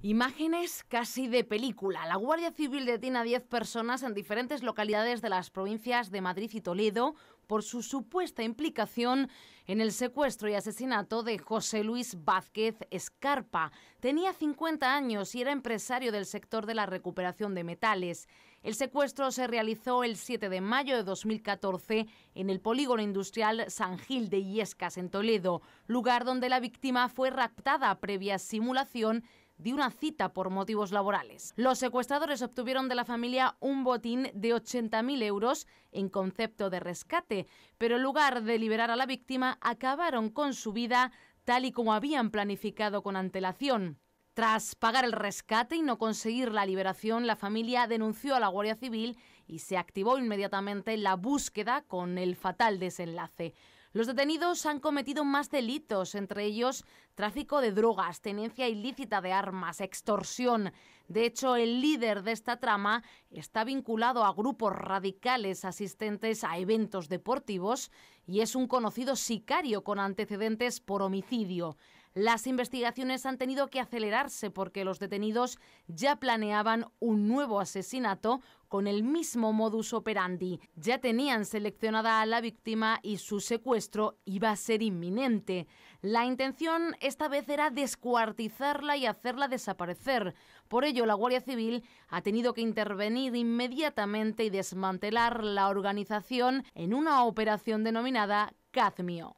Imágenes casi de película. La Guardia Civil detiene a 10 personas en diferentes localidades de las provincias de Madrid y Toledo por su supuesta implicación en el secuestro y asesinato de José Luis Vázquez Escarpa. Tenía 50 años y era empresario del sector de la recuperación de metales. El secuestro se realizó el 7 de mayo de 2014 en el polígono industrial San Gil de Yescas en Toledo, lugar donde la víctima fue raptada previa simulación de una cita por motivos laborales. Los secuestradores obtuvieron de la familia un botín de 80.000 euros en concepto de rescate, pero en lugar de liberar a la víctima, acabaron con su vida tal y como habían planificado con antelación. Tras pagar el rescate y no conseguir la liberación, la familia denunció a la Guardia Civil y se activó inmediatamente la búsqueda con el fatal desenlace. Los detenidos han cometido más delitos, entre ellos tráfico de drogas, tenencia ilícita de armas, extorsión. De hecho, el líder de esta trama está vinculado a grupos radicales asistentes a eventos deportivos y es un conocido sicario con antecedentes por homicidio. Las investigaciones han tenido que acelerarse porque los detenidos ya planeaban un nuevo asesinato con el mismo modus operandi. Ya tenían seleccionada a la víctima y su secuestro iba a ser inminente. La intención esta vez era descuartizarla y hacerla desaparecer. Por ello, la Guardia Civil ha tenido que intervenir inmediatamente y desmantelar la organización en una operación denominada Cadmio.